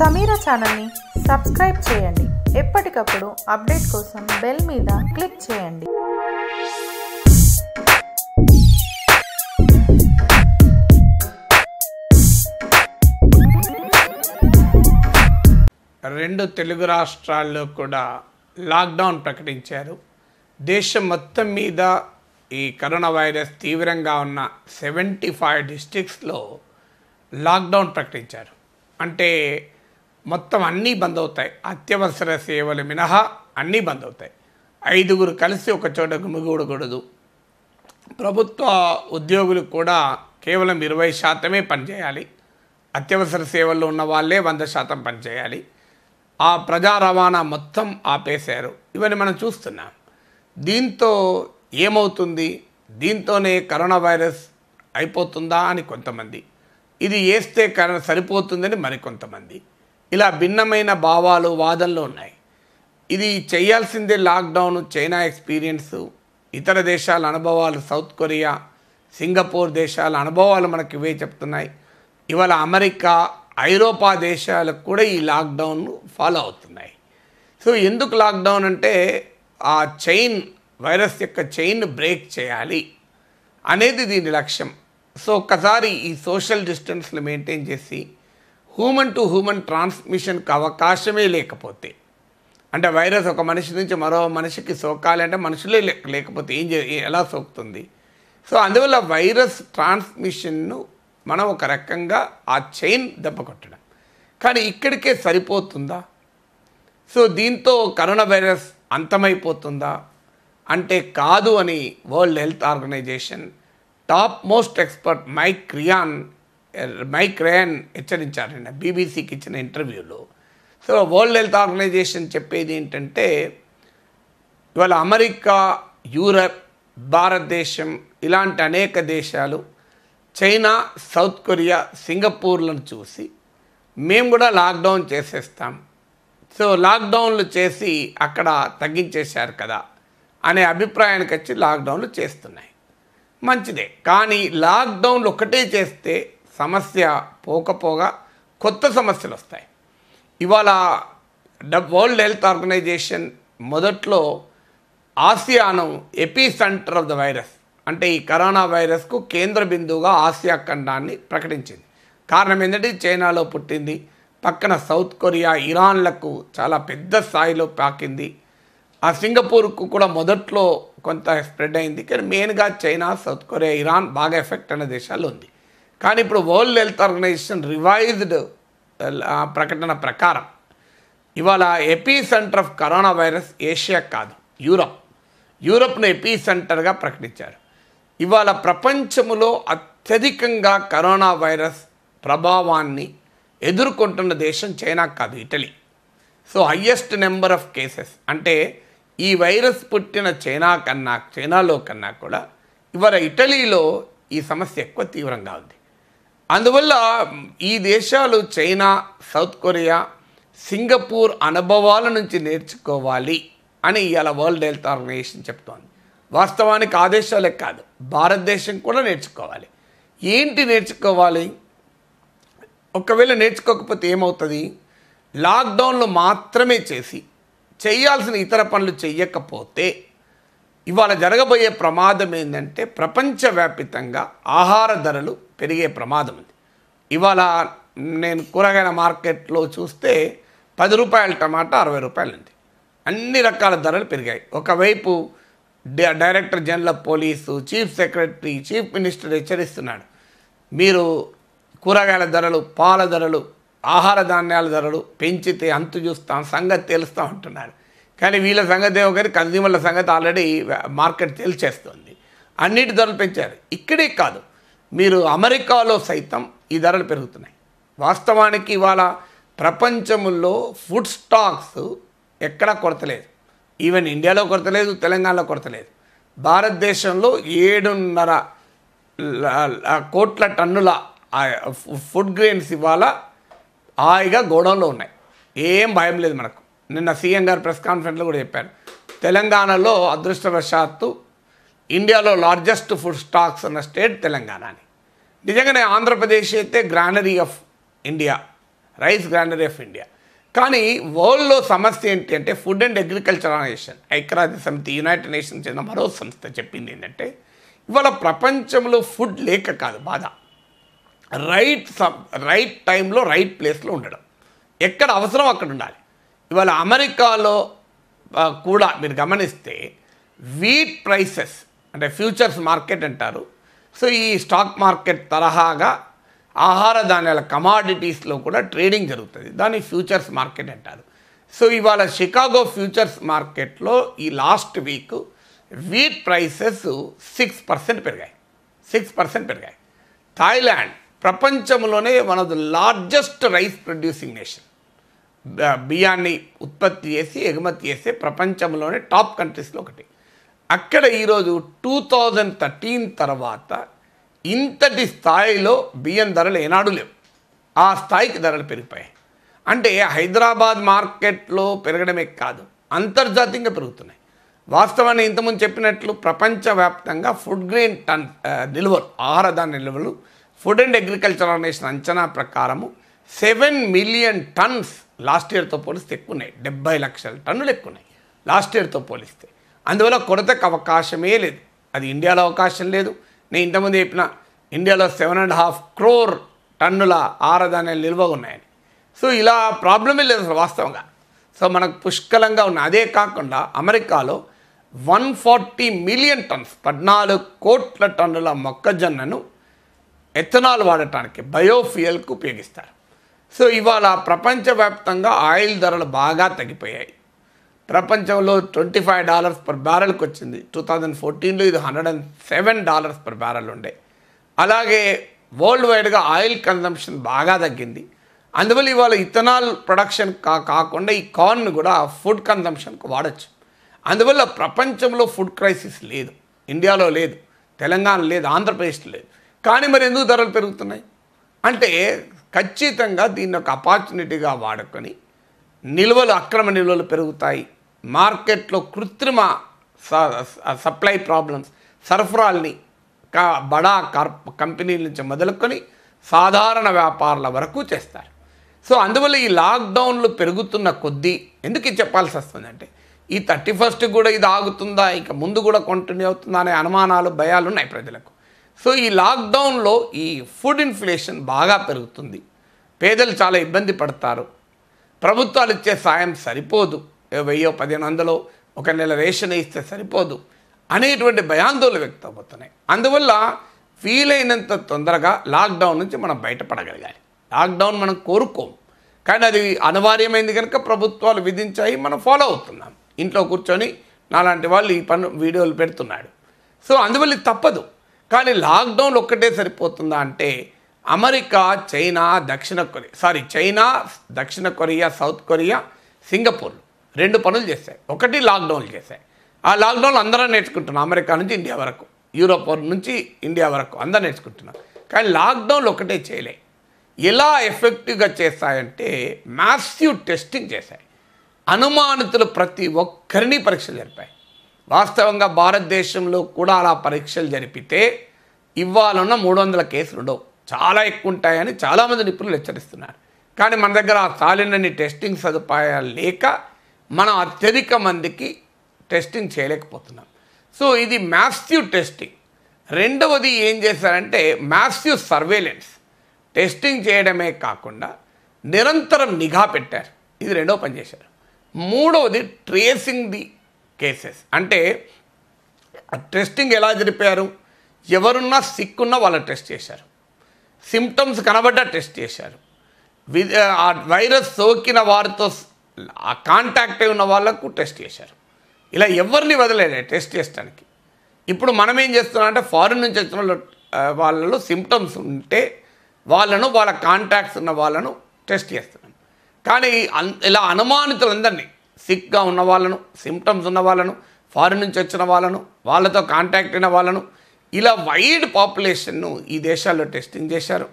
సమీర ఛానల్ని సబ్స్క్రైబ్ చేయండి ఎప్పటికప్పుడు అప్డేట్ కోసం బెల్ మీద క్లిక్ చేయండి రెండు తెలుగు రాష్ట్రాల్లో కూడా లాక్డౌన్ ప్రకటించారు దేశం మొత్తం మీద ఈ కరోనా వైరస్ తీవ్రంగా ఉన్న సెవెంటీ ఫైవ్ డిస్టిక్స్లో లాక్డౌన్ ప్రకటించారు అంటే మొత్తం అన్నీ బంద్ అవుతాయి అత్యవసర సేవలు మినహా అన్నీ బంద్ అవుతాయి ఐదుగురు కలిసి ఒక చోట గుమిగూడకూడదు ప్రభుత్వ ఉద్యోగులు కూడా కేవలం ఇరవై శాతమే పనిచేయాలి అత్యవసర సేవల్లో ఉన్న వాళ్ళే వంద శాతం పనిచేయాలి ఆ ప్రజా రవాణా మొత్తం ఆపేశారు ఇవన్నీ మనం చూస్తున్నాం దీంతో ఏమవుతుంది దీంతోనే కరోనా వైరస్ అయిపోతుందా అని కొంతమంది ఇది వేస్తే కరోనా సరిపోతుందని మరికొంతమంది ఇలా భిన్నమైన భావాలు వాదనలు ఉన్నాయి ఇది చేయాల్సిందే లాక్డౌన్ చైనా ఎక్స్పీరియన్స్ ఇతర దేశాల అనుభవాలు సౌత్ కొరియా సింగపూర్ దేశాల అనుభవాలు మనకు ఇవే చెప్తున్నాయి ఇవాళ అమెరికా ఐరోపా దేశాలకు కూడా ఈ లాక్డౌన్ ఫాలో అవుతున్నాయి సో ఎందుకు లాక్డౌన్ అంటే ఆ చైన్ వైరస్ యొక్క చైన్ బ్రేక్ చేయాలి అనేది దీని లక్ష్యం సో ఒక్కసారి ఈ సోషల్ డిస్టెన్స్లు మెయింటైన్ చేసి హ్యూమన్ టు హ్యూమన్ ట్రాన్స్మిషన్కి అవకాశమే లేకపోతే అంటే వైరస్ ఒక మనిషి నుంచి మరో మనిషికి సోకాలి అంటే మనుషులే లేకపోతే ఏం చే ఎలా సోకుతుంది సో అందువల్ల వైరస్ ట్రాన్స్మిషన్ను మనం ఒక రకంగా ఆ చైన్ దెబ్బ కొట్టడం కానీ ఇక్కడికే సరిపోతుందా సో దీంతో కరోనా వైరస్ అంతమైపోతుందా అంటే కాదు అని World Health Organization top most expert Mike క్రియాన్ మైక్ రేన్ హెచ్చరించారండి బీబీసీకి ఇచ్చిన ఇంటర్వ్యూలో సో వరల్డ్ హెల్త్ ఆర్గనైజేషన్ చెప్పేది ఏంటంటే ఇవాళ అమెరికా యూరప్ భారతదేశం ఇలాంటి అనేక దేశాలు చైనా సౌత్ కొరియా సింగపూర్లను చూసి మేము కూడా లాక్డౌన్ చేసేస్తాం సో లాక్డౌన్లు చేసి అక్కడ తగ్గించేశారు కదా అనే అభిప్రాయానికి వచ్చి లాక్డౌన్లు చేస్తున్నాయి మంచిదే కానీ లాక్డౌన్లు ఒకటే చేస్తే సమస్య పోకపోగా కొత్త సమస్యలు వస్తాయి ఇవాళ వరల్డ్ హెల్త్ ఆర్గనైజేషన్ మొదట్లో ఆసియాను epicentre of the virus అంటే ఈ కరోనా వైరస్కు కేంద్ర బిందువుగా ఆసియా ఖండాన్ని ప్రకటించింది కారణం ఏంటంటే చైనాలో పుట్టింది పక్కన సౌత్ కొరియా ఇరాన్లకు చాలా పెద్ద స్థాయిలో పాకింది ఆ సింగపూర్కు కూడా మొదట్లో కొంత స్ప్రెడ్ అయింది కానీ మెయిన్గా చైనా సౌత్ కొరియా ఇరాన్ బాగా ఎఫెక్ట్ అయిన దేశాలు ఉంది కానీ ఇప్పుడు వరల్డ్ హెల్త్ ఆర్గనైజేషన్ రివైజ్డ్ ప్రకటన ప్రకారం ఇవాళ epicentre of corona virus Asia కాదు యూరప్ యూరప్ను ఎపీ సెంటర్గా ప్రకటించారు ఇవాళ ప్రపంచములో అత్యధికంగా కరోనా వైరస్ ప్రభావాన్ని ఎదుర్కొంటున్న దేశం చైనా కాదు Italy so highest number of cases అంటే ఈ వైరస్ పుట్టిన చైనా కన్నా చైనాలో కన్నా కూడా ఇవాళ ఇటలీలో ఈ సమస్య ఎక్కువ తీవ్రంగా ఉంది అందువల్ల ఈ దేశాలు చైనా సౌత్ కొరియా సింగపూర్ అనుభవాల నుంచి నేర్చుకోవాలి అని ఇవాళ వరల్డ్ హెల్త్ ఆర్గనైజేషన్ చెప్తోంది వాస్తవానికి ఆదేశాలే కాదు భారతదేశం కూడా నేర్చుకోవాలి ఏంటి నేర్చుకోవాలి ఒకవేళ నేర్చుకోకపోతే ఏమవుతుంది లాక్డౌన్లు మాత్రమే చేసి చేయాల్సిన ఇతర పనులు చేయకపోతే ఇవాళ జరగబోయే ప్రమాదం ఏంటంటే ప్రపంచవ్యాప్తంగా ఆహార ధరలు పెరిగే ప్రమాదం ఉంది ఇవాళ నేను కూరగాయల మార్కెట్లో చూస్తే పది రూపాయల టమాటా అరవై రూపాయలు ఉంది అన్ని రకాల ధరలు పెరిగాయి ఒకవైపు director general police chief secretary chief minister హెచ్చరిస్తున్నాడు మీరు కూరగాయల ధరలు పాల ధరలు ఆహార ధాన్యాల ధరలు పెంచితే అంతు చూస్తాం సంగతి తెలుస్తాం అంటున్నారు కానీ వీళ్ళ సంగతి ఏమో కానీ కన్సూమర్ల సంగతి ఆల్రెడీ మార్కెట్ తెలిచేస్తుంది అన్నిటి ధరలు పెంచారు ఇక్కడే కాదు మీరు అమెరికాలో సైతం ఈ ధరలు పెరుగుతున్నాయి వాస్తవానికి ఇవాళ ప్రపంచంలో ఫుడ్ స్టాక్స్ ఎక్కడా కొరతలేదు ఈవెన్ ఇండియాలో కొరతలేదు తెలంగాణలో కొరతలేదు భారతదేశంలో ఏడున్నర కోట్ల టన్నుల ఫుడ్ గ్రెయిన్స్ ఇవాళ హాయిగా గోడౌన్లో ఉన్నాయి ఏం భయం లేదు మనకు నిన్న సీఎం గారు ప్రెస్ కాన్ఫరెన్స్లో కూడా చెప్పారు తెలంగాణలో అదృష్టవశాత్తు ఇండియాలో లార్జెస్ట్ ఫుడ్ స్టాక్స్ ఉన్న స్టేట్ తెలంగాణని నిజంగానే ఆంధ్రప్రదేశ్ అయితే granary of India rice granary of India కానీ వరల్డ్లో సమస్య ఏంటి అంటే ఫుడ్ అండ్ అగ్రికల్చర్ ఆర్గనైజేషన్ ఐక్యరాజ్య సమితి యునైటెడ్ నేషన్స్ చెందిన మరో సంస్థ చెప్పింది ఏంటంటే ఇవాళ ప్రపంచంలో ఫుడ్ లేక కాదు బాధ రైట్ రైట్ టైంలో రైట్ ప్లేస్లో ఉండడం ఎక్కడ అవసరం అక్కడ ఉండాలి ఇవాళ అమెరికాలో కూడా మీరు గమనిస్తే వీట్ ప్రైసెస్ అంటే ఫ్యూచర్స్ మార్కెట్ అంటారు సో ఈ స్టాక్ మార్కెట్ తరహాగా ఆహార ధాన్యాల కమాడిటీస్లో కూడా ట్రేడింగ్ జరుగుతుంది దాన్ని ఫ్యూచర్స్ మార్కెట్ అంటారు సో ఇవాళ షికాగో ఫ్యూచర్స్ మార్కెట్లో ఈ last week wheat prices six percent పెరిగాయి సిక్స్ పర్సెంట్ పెరిగాయి థాయిలాండ్ ప్రపంచంలోనే one of the largest rice producing nation బియ్యాన్ని ఉత్పత్తి చేసి ఎగుమతి చేసే ప్రపంచంలోనే టాప్ కంట్రీస్లో ఒకటి అక్కడ ఈరోజు టూ థౌజండ్ థర్టీన్ తర్వాత ఇంతటి స్థాయిలో బియ్యం ధరలు ఏనాడు లేవు ఆ స్థాయికి ధరలు పెరిగిపోయాయి అంటే హైదరాబాద్ మార్కెట్లో పెరగడమే కాదు అంతర్జాతీయంగా పెరుగుతున్నాయి వాస్తవాన్ని ఇంతకుముందు చెప్పినట్లు ప్రపంచవ్యాప్తంగా ఫుడ్ గ్రెయిన్ టన్ నిల్వలు ఆహార ధాన్య నిల్వలు ఫుడ్ అండ్ అగ్రికల్చర్ ఆర్గనైజేషన్ అంచనా ప్రకారము సెవెన్ మిలియన్ టన్స్ లాస్ట్ ఇయర్తో పోలిస్తే ఎక్కువ ఉన్నాయి డెబ్బై లక్షల టన్నులు ఎక్కువ ఉన్నాయి లాస్ట్ ఇయర్తో పోలిస్తే అందువల్ల కొరతకు అవకాశమే లేదు అది ఇండియాలో అవకాశం లేదు నేను ఇంతకుముందు చెప్పిన ఇండియాలో సెవెన్ అండ్ హాఫ్ క్రోర్ టన్నుల ఆరధాన్యాలు నిల్వ ఉన్నాయని సో ఇలా ప్రాబ్లమే లేదు అసలు వాస్తవంగా సో మనకు పుష్కలంగా ఉన్న అదే కాకుండా అమెరికాలో వన్ ఫార్టీ మిలియన్ టన్స్ పద్నాలుగు కోట్ల టన్నుల మొక్కజొన్నను ఎథనాల్ వాడటానికి బయోఫియల్కు ఉపయోగిస్తారు సో ఇవాళ ప్రపంచవ్యాప్తంగా ఆయిల్ ధరలు బాగా తగ్గిపోయాయి ప్రపంచంలో ట్వంటీ ఫైవ్ డాలర్స్ పర్ బ్యారల్కి వచ్చింది టూ థౌజండ్ ఫోర్టీన్లో ఇది hundred and seven dollars per barrel ఉండే అలాగే వరల్డ్ వైడ్గా ఆయిల్ కన్జంప్షన్ బాగా తగ్గింది అందువల్ల ఇవాళ ఇథనాల్ ప్రొడక్షన్ కా కాకుండా ఈ కార్న్ కూడా ఫుడ్ కన్జంప్షన్కు వాడచ్చు అందువల్ల ప్రపంచంలో ఫుడ్ క్రైసిస్ లేదు ఇండియాలో లేదు తెలంగాణ లేదు ఆంధ్రప్రదేశ్లో లేదు కానీ మరి ఎందుకు ధరలు పెరుగుతున్నాయి అంటే ఖచ్చితంగా దీన్ని ఒక అపార్చునిటీగా వాడుకొని నిల్వలు అక్రమ నిల్వలు పెరుగుతాయి మార్కెట్లో కృత్రిమ సప్లై ప్రాబ్లమ్స్ సరఫరాల్ని కా బడా కార్ కంపెనీల నుంచి మొదలుకొని సాధారణ వ్యాపారుల వరకు చేస్తారు సో అందువల్ల ఈ లాక్డౌన్లు పెరుగుతున్న కొద్దీ ఎందుకు చెప్పాల్సి వస్తుందంటే ఈ థర్టీ ఫస్ట్ కూడా ఇది ఆగుతుందా ఇక ముందు కూడా కంటిన్యూ అవుతుందా అనే అనుమానాలు భయాలు ఉన్నాయి ప్రజలకు సో ఈ లాక్డౌన్లో ఈ ఫుడ్ ఇన్ఫ్లేషన్ బాగా పెరుగుతుంది పేదలు చాలా ఇబ్బంది పడతారు ప్రభుత్వాలు ఇచ్చే సాయం సరిపోదు వెయ్యో పదిహేను వందలో ఒక నెల రేషన్ ఇస్తే సరిపోదు అనేటువంటి భయాందోళన వ్యక్తం అవుతున్నాయి అందువల్ల వీలైనంత తొందరగా లాక్డౌన్ నుంచి మనం బయటపడగలగాలి లాక్డౌన్ మనం కోరుకోం కానీ అది అనివార్యమైంది కనుక ప్రభుత్వాలు విధించాయి మనం ఫాలో అవుతున్నాం ఇంట్లో కూర్చొని నాలాంటి వాళ్ళు ఈ పను వీడియోలు పెడుతున్నాడు సో అందువల్ల తప్పదు కానీ లాక్డౌన్ ఒక్కటే సరిపోతుందా అంటే అమెరికా చైనా దక్షిణ కొరియా సారీ చైనా దక్షిణ కొరియా సౌత్ కొరియా సింగపూర్ రెండు పనులు చేశాయి ఒకటి లాక్డౌన్లు చేశాయి ఆ లాక్డౌన్లు అందరం నేర్చుకుంటున్నాం అమెరికా నుంచి ఇండియా వరకు యూరోప్ నుంచి ఇండియా వరకు అందరూ నేర్చుకుంటున్నాం కానీ లాక్డౌన్లు ఒకటే చేయలే ఎలా ఎఫెక్టివ్గా చేస్తాయంటే మ్యాసివ్ టెస్టింగ్ చేశాయి అనుమానితులు ప్రతి ఒక్కరిని పరీక్షలు జరిపాయి వాస్తవంగా భారతదేశంలో కూడా అలా పరీక్షలు జరిపితే ఇవ్వాలన్న మూడు వందల కేసులు ఉండవు చాలా ఎక్కువ ఉంటాయని చాలామంది నిపుణులు హెచ్చరిస్తున్నారు కానీ మన దగ్గర ఆ సాలినన్ని టెస్టింగ్ సదుపాయాలు లేక మనం అత్యధిక మందికి టెస్టింగ్ చేయలేకపోతున్నాం సో ఇది మ్యాథ్స్యూ టెస్టింగ్ రెండవది ఏం చేశారంటే మ్యాథ్స్యూ సర్వేలెన్స్ టెస్టింగ్ చేయడమే కాకుండా నిరంతరం నిఘా పెట్టారు ఇది రెండో పని చేశారు మూడవది ట్రేసింగ్ ది కేసెస్ అంటే టెస్టింగ్ ఎలా జరిపారు ఎవరున్నా ఉన్నా వాళ్ళు టెస్ట్ చేశారు సిమ్టమ్స్ కనబడ్డా టెస్ట్ చేశారు వైరస్ సోకిన వారితో ఆ కాంటాక్ట్ ఉన్న వాళ్ళకు టెస్ట్ చేశారు ఇలా ఎవరిని వదలేరు టెస్ట్ చేస్తానికి ఇప్పుడు మనం ఏం చేస్తున్నాం అంటే ఫారిన్ నుంచి వచ్చిన వాళ్ళలో సిమ్టమ్స్ ఉంటే వాళ్ళను వాళ్ళ కాంటాక్ట్స్ ఉన్న వాళ్ళను టెస్ట్ చేస్తున్నాం కానీ ఇలా అనుమానితులందరినీ సిక్గా ఉన్న వాళ్ళను సిమ్టమ్స్ ఉన్న వాళ్ళను ఫారిన్ నుంచి వచ్చిన వాళ్ళను వాళ్ళతో కాంటాక్ట్ అయిన వాళ్ళను ఇలా వైడ్ పాపులేషన్ను ఈ దేశాల్లో టెస్టింగ్ చేశారు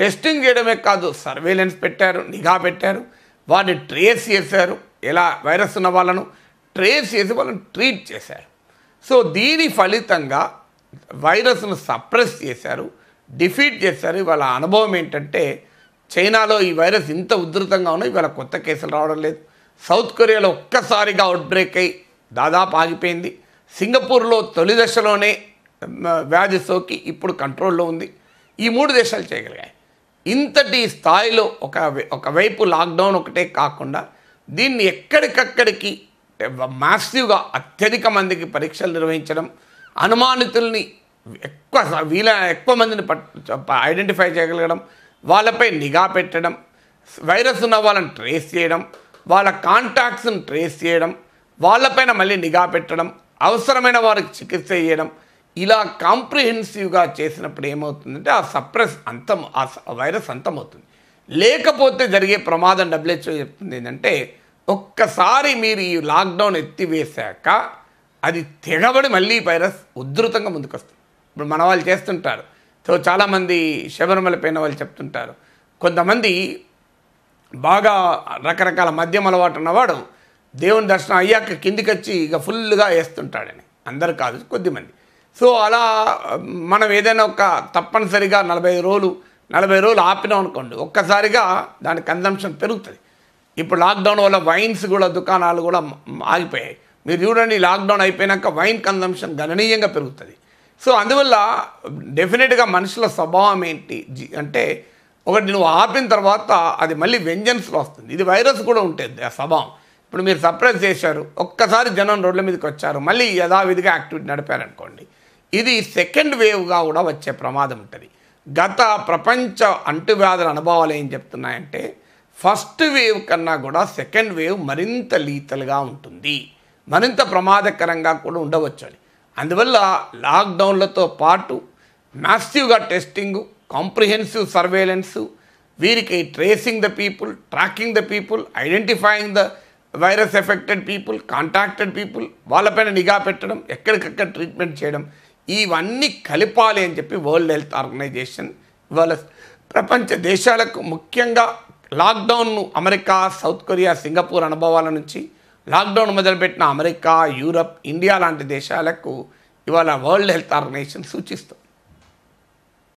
టెస్టింగ్ చేయడమే కాదు సర్వేలెన్స్ పెట్టారు నిఘా పెట్టారు వారిని ట్రేస్ చేశారు ఎలా వైరస్ ఉన్న వాళ్ళను ట్రేస్ చేసి వాళ్ళని ట్రీట్ చేశారు సో దీని ఫలితంగా వైరస్ను సప్రెస్ చేశారు డిఫీట్ చేశారు వాళ్ళ అనుభవం ఏంటంటే చైనాలో ఈ వైరస్ ఇంత ఉధృతంగా ఉన్నాయి ఇవాళ కొత్త కేసులు రావడం లేదు సౌత్ కొరియాలో ఒక్కసారిగా అవుట్బ్రేక్ అయ్యి దాదాపు ఆగిపోయింది సింగపూర్లో తొలి దశలోనే వ్యాధి సోకి ఇప్పుడు కంట్రోల్లో ఉంది ఈ మూడు దేశాలు చేయగలిగాయి ఇంతటి స్థాయిలో ఒక ఒకవైపు లాక్డౌన్ ఒకటే కాకుండా దీన్ని ఎక్కడికక్కడికి మాసివ్గా అత్యధిక మందికి పరీక్షలు నిర్వహించడం అనుమానితుల్ని ఎక్కువ వీల ఎక్కువ మందిని ఐడెంటిఫై చేయగలగడం వాళ్ళపై నిఘా పెట్టడం వైరస్ ఉన్న వాళ్ళని ట్రేస్ చేయడం వాళ్ళ కాంటాక్ట్స్ని ట్రేస్ చేయడం వాళ్ళపైన మళ్ళీ నిఘా పెట్టడం అవసరమైన వారికి చికిత్స చేయడం ఇలా కాంప్రిహెన్సివ్గా చేసినప్పుడు ఏమవుతుందంటే ఆ సప్రెస్ అంతం ఆ వైరస్ అంతమవుతుంది లేకపోతే జరిగే ప్రమాదం డబ్ల్యూహెచ్ఓ చెప్తుంది ఏంటంటే ఒక్కసారి మీరు ఈ లాక్డౌన్ ఎత్తివేశాక అది తెగబడి మళ్ళీ వైరస్ ఉధృతంగా ముందుకొస్తుంది ఇప్పుడు మన వాళ్ళు చేస్తుంటారు సో చాలామంది శబరిమల పైన వాళ్ళు చెప్తుంటారు కొంతమంది బాగా రకరకాల మద్యం అలవాటు ఉన్నవాడు దేవుని దర్శనం అయ్యాక కిందికి వచ్చి ఇక ఫుల్గా వేస్తుంటాడని అందరు కాదు కొద్దిమంది సో అలా మనం ఏదైనా ఒక తప్పనిసరిగా నలభై రోజులు నలభై రోజులు ఆపినాం అనుకోండి ఒక్కసారిగా దాని కన్జంప్షన్ పెరుగుతుంది ఇప్పుడు లాక్డౌన్ వల్ల వైన్స్ కూడా దుకాణాలు కూడా ఆగిపోయాయి మీరు చూడండి లాక్డౌన్ అయిపోయినాక వైన్ కన్జంప్షన్ గణనీయంగా పెరుగుతుంది సో అందువల్ల డెఫినెట్గా మనుషుల స్వభావం ఏంటి అంటే ఒకటి నువ్వు ఆపిన తర్వాత అది మళ్ళీ వెంజన్స్లో వస్తుంది ఇది వైరస్ కూడా ఉంటుంది ఆ స్వభావం ఇప్పుడు మీరు సప్రెస్ చేశారు ఒక్కసారి జనం రోడ్ల మీదకి వచ్చారు మళ్ళీ యథావిధిగా యాక్టివిటీ నడిపారనుకోండి ఇది సెకండ్ వేవ్గా కూడా వచ్చే ప్రమాదం ఉంటుంది గత ప్రపంచ అంటువ్యాధుల అనుభవాలు ఏం చెప్తున్నాయంటే ఫస్ట్ వేవ్ కన్నా కూడా సెకండ్ వేవ్ మరింత లీతల్గా ఉంటుంది మరింత ప్రమాదకరంగా కూడా ఉండవచ్చు అని అందువల్ల లాక్డౌన్లతో పాటు మ్యాసివ్గా టెస్టింగు కాంప్రిహెన్సివ్ సర్వేలెన్సు వీరికి tracing the people tracking the people identifying the virus affected people contacted people వాళ్ళపైన నిఘా పెట్టడం ఎక్కడికక్కడ ట్రీట్మెంట్ చేయడం ఇవన్నీ కలిపాలి అని చెప్పి వరల్డ్ హెల్త్ ఆర్గనైజేషన్ ఇవాళ ప్రపంచ దేశాలకు ముఖ్యంగా లాక్డౌన్ను అమెరికా సౌత్ కొరియా సింగపూర్ అనుభవాల నుంచి లాక్డౌన్ మొదలుపెట్టిన అమెరికా యూరప్ ఇండియా లాంటి దేశాలకు ఇవాళ వరల్డ్ హెల్త్ ఆర్గనైజేషన్ సూచిస్తుంది